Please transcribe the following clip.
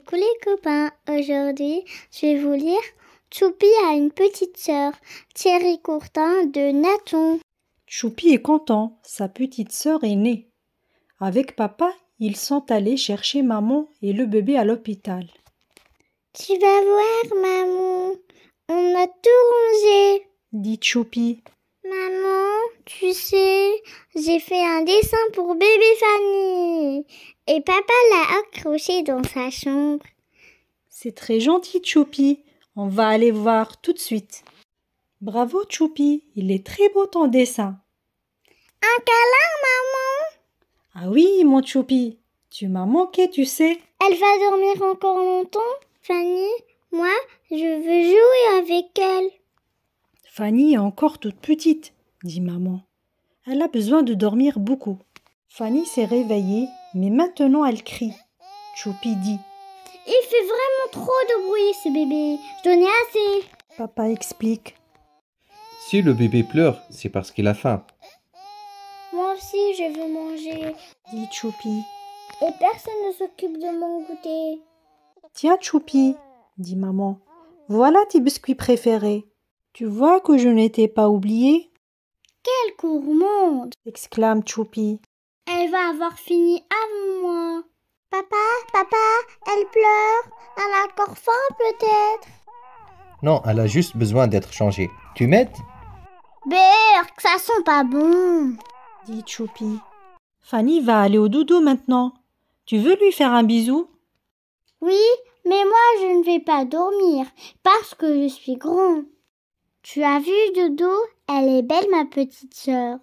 Coucou les copains, aujourd'hui je vais vous lire Choupi a une petite sœur, Thierry Courtin de Naton. Choupi est content, sa petite sœur est née. Avec papa, ils sont allés chercher maman et le bébé à l'hôpital. Tu vas voir, maman, on a tout rongé, dit Choupi. Tu sais, j'ai fait un dessin pour bébé Fanny. Et papa l'a accroché dans sa chambre. C'est très gentil, Choupi. On va aller voir tout de suite. Bravo, Choupi. Il est très beau ton dessin. Un câlin, maman. Ah oui, mon Choupi. Tu m'as manqué, tu sais. Elle va dormir encore longtemps, Fanny. Moi, je veux jouer avec elle. Fanny est encore toute petite dit maman. Elle a besoin de dormir beaucoup. Fanny s'est réveillée, mais maintenant elle crie. Choupi dit Il fait vraiment trop de bruit ce bébé, j'en ai assez. Papa explique. Si le bébé pleure, c'est parce qu'il a faim. Moi aussi je veux manger, dit Choupi. Et personne ne s'occupe de mon goûter. Tiens Choupi, dit maman, voilà tes biscuits préférés. Tu vois que je n'étais pas oubliée quel court monde exclame Choupi. Elle va avoir fini avant moi. Papa, papa, elle pleure. Elle a encore faim peut-être. Non, elle a juste besoin d'être changée. Tu m'aides Beurk, ça sent pas bon, dit Choupi. Fanny va aller au doudou maintenant. Tu veux lui faire un bisou Oui, mais moi je ne vais pas dormir parce que je suis grand. Tu as vu Dodo Elle est belle ma petite sœur.